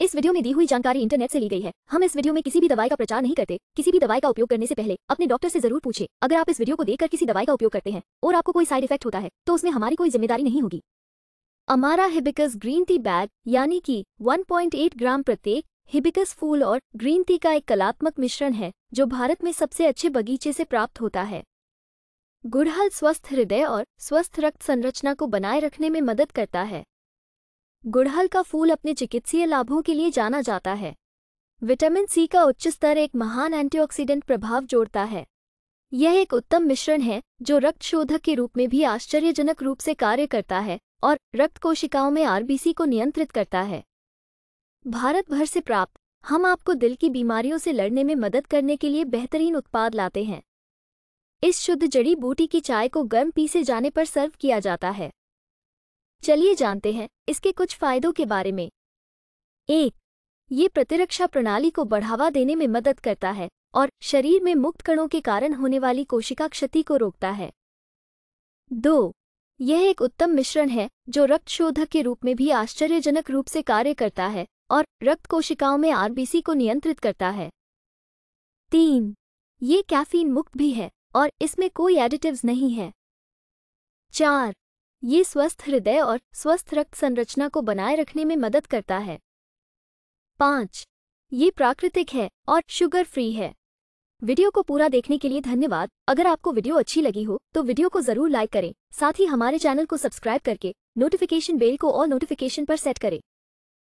इस वीडियो में दी हुई जानकारी इंटरनेट से ली गई है हम इस वीडियो में किसी भी दवाई का प्रचार नहीं करते किसी भी दवाई का उपयोग करने से पहले अपने डॉक्टर से जरूर पूछे अगर आप इस वीडियो को देखकर किसी दवाई का उपयोग करते हैं और आपको कोई साइड इफेक्ट होता है तो उसमें हमारी कोई जिम्मेदारी नहीं होगी अमारा हिबिकस ग्रीन टी बैग यानी कि वन ग्राम प्रत्येक हिबिकस फूल और ग्रीन टी का एक कलात्मक मिश्रण है जो भारत में सबसे अच्छे बगीचे से प्राप्त होता है गुड़हल स्वस्थ हृदय और स्वस्थ रक्त संरचना को बनाए रखने में मदद करता है गुड़हल का फूल अपने चिकित्सीय लाभों के लिए जाना जाता है विटामिन सी का उच्च स्तर एक महान एंटीऑक्सीडेंट प्रभाव जोड़ता है यह एक उत्तम मिश्रण है जो रक्त शोधक के रूप में भी आश्चर्यजनक रूप से कार्य करता है और रक्त कोशिकाओं में आरबीसी को नियंत्रित करता है भारत भर से प्राप्त हम आपको दिल की बीमारियों से लड़ने में मदद करने के लिए बेहतरीन उत्पाद लाते हैं इस शुद्ध जड़ी बूटी की चाय को गर्म पीसे जाने पर सर्व किया जाता है चलिए जानते हैं इसके कुछ फायदों के बारे में एक ये प्रतिरक्षा प्रणाली को बढ़ावा देने में मदद करता है और शरीर में मुक्त कणों के कारण होने वाली कोशिका क्षति को रोकता है दो यह एक उत्तम मिश्रण है जो रक्त शोधक के रूप में भी आश्चर्यजनक रूप से कार्य करता है और रक्त कोशिकाओं में आरबीसी को नियंत्रित करता है तीन ये कैफीन मुक्त भी है और इसमें कोई एडिटिव्स नहीं है चार ये स्वस्थ हृदय और स्वस्थ रक्त संरचना को बनाए रखने में मदद करता है पाँच ये प्राकृतिक है और शुगर फ्री है वीडियो को पूरा देखने के लिए धन्यवाद अगर आपको वीडियो अच्छी लगी हो तो वीडियो को जरूर लाइक करें साथ ही हमारे चैनल को सब्सक्राइब करके नोटिफिकेशन बेल को और नोटिफिकेशन पर सेट करें